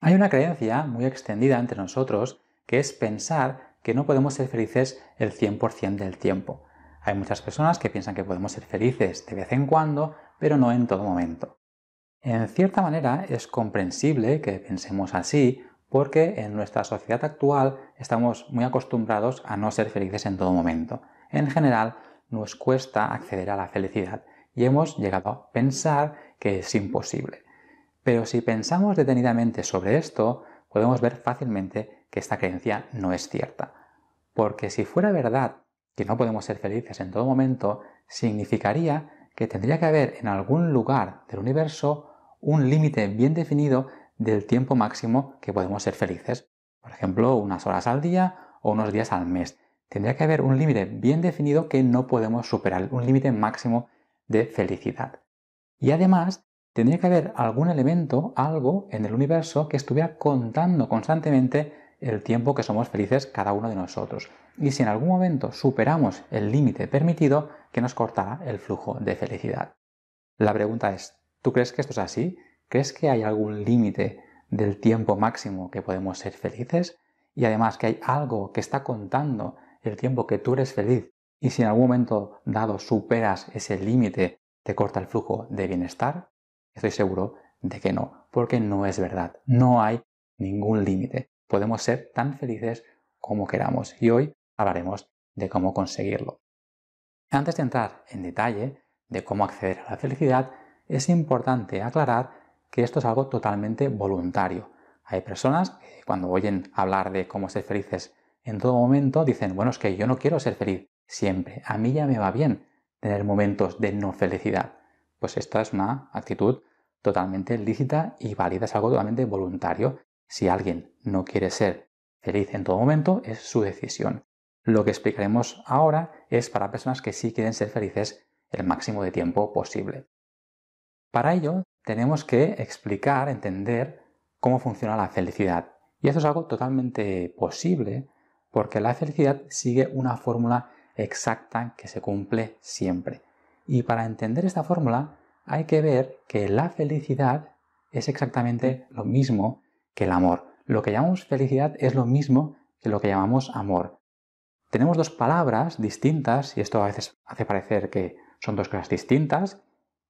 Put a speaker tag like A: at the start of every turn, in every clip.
A: Hay una creencia muy extendida entre nosotros que es pensar que no podemos ser felices el 100% del tiempo. Hay muchas personas que piensan que podemos ser felices de vez en cuando, pero no en todo momento. En cierta manera es comprensible que pensemos así porque en nuestra sociedad actual estamos muy acostumbrados a no ser felices en todo momento. En general nos cuesta acceder a la felicidad y hemos llegado a pensar que es imposible. Pero si pensamos detenidamente sobre esto, podemos ver fácilmente que esta creencia no es cierta. Porque si fuera verdad que no podemos ser felices en todo momento, significaría que tendría que haber en algún lugar del universo un límite bien definido del tiempo máximo que podemos ser felices. Por ejemplo, unas horas al día o unos días al mes. Tendría que haber un límite bien definido que no podemos superar, un límite máximo de felicidad. Y además, tendría que haber algún elemento, algo en el universo que estuviera contando constantemente el tiempo que somos felices cada uno de nosotros. Y si en algún momento superamos el límite permitido, que nos cortará el flujo de felicidad. La pregunta es, ¿tú crees que esto es así? ¿Crees que hay algún límite del tiempo máximo que podemos ser felices? Y además que hay algo que está contando el tiempo que tú eres feliz y si en algún momento dado superas ese límite, te corta el flujo de bienestar. Estoy seguro de que no, porque no es verdad. No hay ningún límite. Podemos ser tan felices como queramos y hoy hablaremos de cómo conseguirlo. Antes de entrar en detalle de cómo acceder a la felicidad, es importante aclarar que esto es algo totalmente voluntario. Hay personas que cuando oyen hablar de cómo ser felices en todo momento dicen, bueno, es que yo no quiero ser feliz siempre, a mí ya me va bien tener momentos de no felicidad. Pues esta es una actitud totalmente lícita y válida, es algo totalmente voluntario. Si alguien no quiere ser feliz en todo momento, es su decisión. Lo que explicaremos ahora es para personas que sí quieren ser felices el máximo de tiempo posible. Para ello, tenemos que explicar, entender cómo funciona la felicidad. Y eso es algo totalmente posible porque la felicidad sigue una fórmula exacta que se cumple siempre. Y para entender esta fórmula hay que ver que la felicidad es exactamente lo mismo que el amor. Lo que llamamos felicidad es lo mismo que lo que llamamos amor. Tenemos dos palabras distintas, y esto a veces hace parecer que son dos cosas distintas,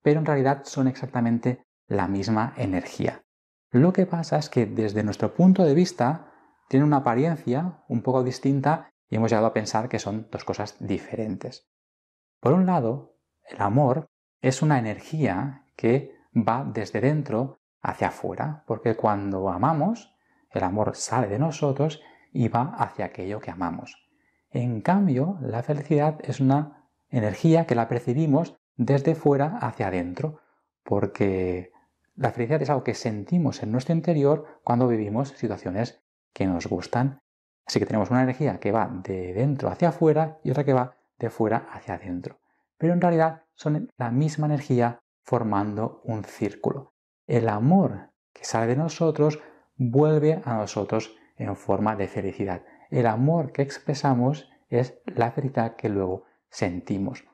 A: pero en realidad son exactamente la misma energía. Lo que pasa es que desde nuestro punto de vista tiene una apariencia un poco distinta y hemos llegado a pensar que son dos cosas diferentes. Por un lado, el amor es una energía que va desde dentro hacia afuera, porque cuando amamos, el amor sale de nosotros y va hacia aquello que amamos. En cambio, la felicidad es una energía que la percibimos desde fuera hacia adentro, porque la felicidad es algo que sentimos en nuestro interior cuando vivimos situaciones que nos gustan. Así que tenemos una energía que va de dentro hacia afuera y otra que va de fuera hacia adentro pero en realidad son la misma energía formando un círculo. El amor que sale de nosotros vuelve a nosotros en forma de felicidad. El amor que expresamos es la felicidad que luego sentimos.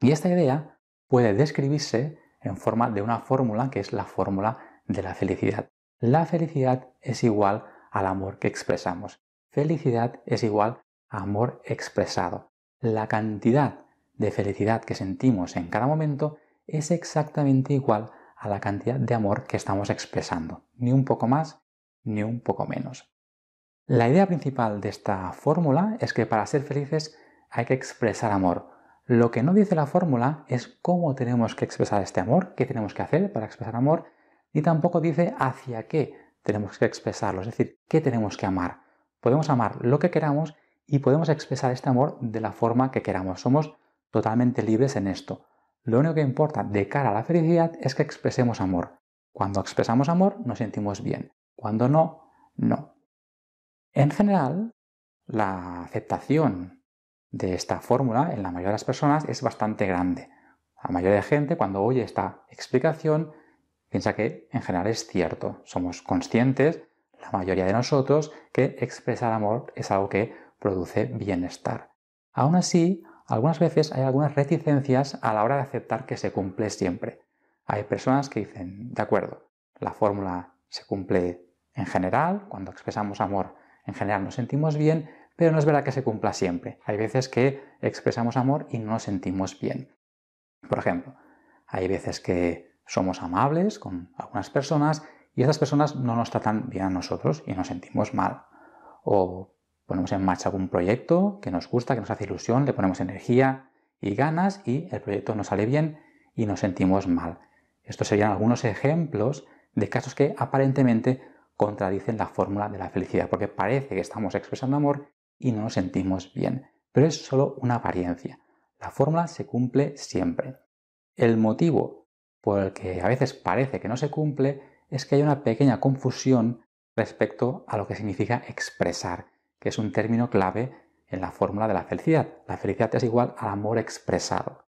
A: Y esta idea puede describirse en forma de una fórmula que es la fórmula de la felicidad. La felicidad es igual al amor que expresamos. Felicidad es igual a amor expresado. La cantidad de felicidad que sentimos en cada momento es exactamente igual a la cantidad de amor que estamos expresando, ni un poco más ni un poco menos. La idea principal de esta fórmula es que para ser felices hay que expresar amor. Lo que no dice la fórmula es cómo tenemos que expresar este amor, qué tenemos que hacer para expresar amor, ni tampoco dice hacia qué tenemos que expresarlo, es decir, qué tenemos que amar. Podemos amar lo que queramos y podemos expresar este amor de la forma que queramos. Somos totalmente libres en esto. Lo único que importa de cara a la felicidad es que expresemos amor. Cuando expresamos amor nos sentimos bien, cuando no, no. En general, la aceptación de esta fórmula en la mayoría de las personas es bastante grande. La mayoría de gente cuando oye esta explicación piensa que en general es cierto. Somos conscientes, la mayoría de nosotros, que expresar amor es algo que produce bienestar. Aún así, algunas veces hay algunas reticencias a la hora de aceptar que se cumple siempre. Hay personas que dicen, de acuerdo, la fórmula se cumple en general, cuando expresamos amor en general nos sentimos bien, pero no es verdad que se cumpla siempre. Hay veces que expresamos amor y no nos sentimos bien. Por ejemplo, hay veces que somos amables con algunas personas y esas personas no nos tratan bien a nosotros y nos sentimos mal. O ponemos en marcha algún proyecto que nos gusta, que nos hace ilusión, le ponemos energía y ganas y el proyecto nos sale bien y nos sentimos mal. Estos serían algunos ejemplos de casos que aparentemente contradicen la fórmula de la felicidad, porque parece que estamos expresando amor y no nos sentimos bien. Pero es solo una apariencia. La fórmula se cumple siempre. El motivo por el que a veces parece que no se cumple es que hay una pequeña confusión respecto a lo que significa expresar que es un término clave en la fórmula de la felicidad. La felicidad es igual al amor expresado.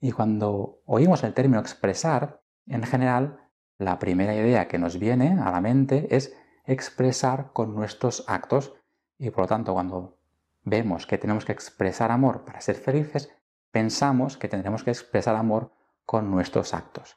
A: Y cuando oímos el término expresar, en general, la primera idea que nos viene a la mente es expresar con nuestros actos. Y por lo tanto, cuando vemos que tenemos que expresar amor para ser felices, pensamos que tendremos que expresar amor con nuestros actos.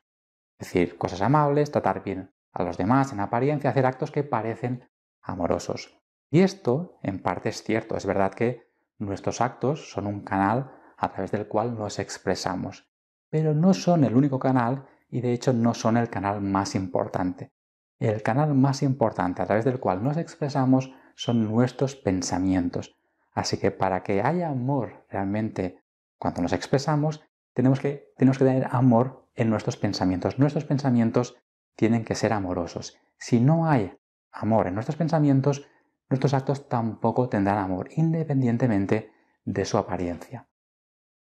A: Es decir, cosas amables, tratar bien a los demás en apariencia, hacer actos que parecen amorosos. Y esto en parte es cierto, es verdad que nuestros actos son un canal a través del cual nos expresamos, pero no son el único canal y de hecho no son el canal más importante. El canal más importante a través del cual nos expresamos son nuestros pensamientos. Así que para que haya amor realmente cuando nos expresamos, tenemos que, tener amor en nuestros pensamientos. Nuestros pensamientos tienen que ser amorosos. Si no hay amor en nuestros pensamientos, nuestros actos tampoco tendrán amor, independientemente de su apariencia.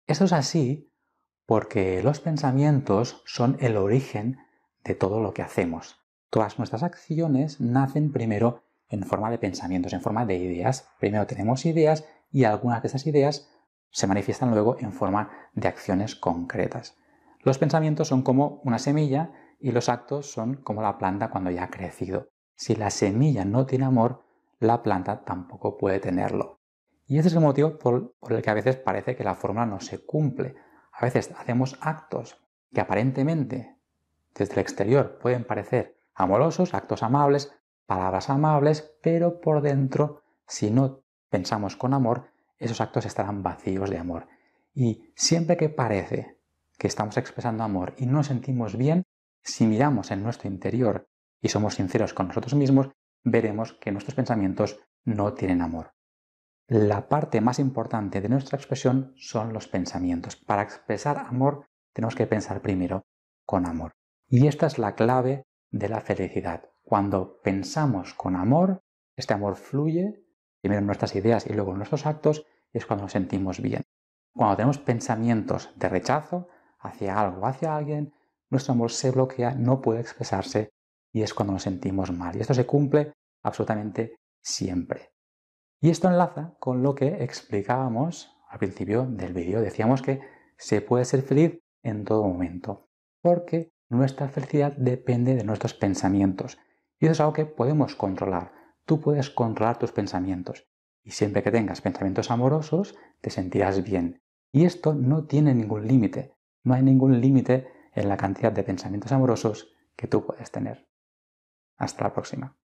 A: Eso es así porque los pensamientos son el origen de todo lo que hacemos. Todas nuestras acciones nacen primero en forma de pensamientos, en forma de ideas. Primero tenemos ideas y algunas de esas ideas se manifiestan luego en forma de acciones concretas. Los pensamientos son como una semilla y los actos son como la planta cuando ya ha crecido. Si la semilla no tiene amor, la planta tampoco puede tenerlo. Y ese es el motivo por, el que a veces parece que la fórmula no se cumple. A veces hacemos actos que aparentemente desde el exterior pueden parecer amorosos, actos amables, palabras amables, pero por dentro, si no pensamos con amor, esos actos estarán vacíos de amor. Y siempre que parece que estamos expresando amor y no nos sentimos bien, si miramos en nuestro interior y somos sinceros con nosotros mismos, veremos que nuestros pensamientos no tienen amor. La parte más importante de nuestra expresión son los pensamientos. Para expresar amor tenemos que pensar primero con amor. Y esta es la clave de la felicidad. Cuando pensamos con amor, este amor fluye primero en nuestras ideas y luego en nuestros actos y es cuando nos sentimos bien. Cuando tenemos pensamientos de rechazo hacia algo, hacia alguien, nuestro amor se bloquea, no puede expresarse y es cuando nos sentimos mal. Y esto se cumple absolutamente siempre. Y esto enlaza con lo que explicábamos al principio del vídeo. Decíamos que se puede ser feliz en todo momento, porque nuestra felicidad depende de nuestros pensamientos. Y eso es algo que podemos controlar. Tú puedes controlar tus pensamientos. Y siempre que tengas pensamientos amorosos, te sentirás bien. Y esto no tiene ningún límite. No hay ningún límite en la cantidad de pensamientos amorosos que tú puedes tener. Hasta la próxima.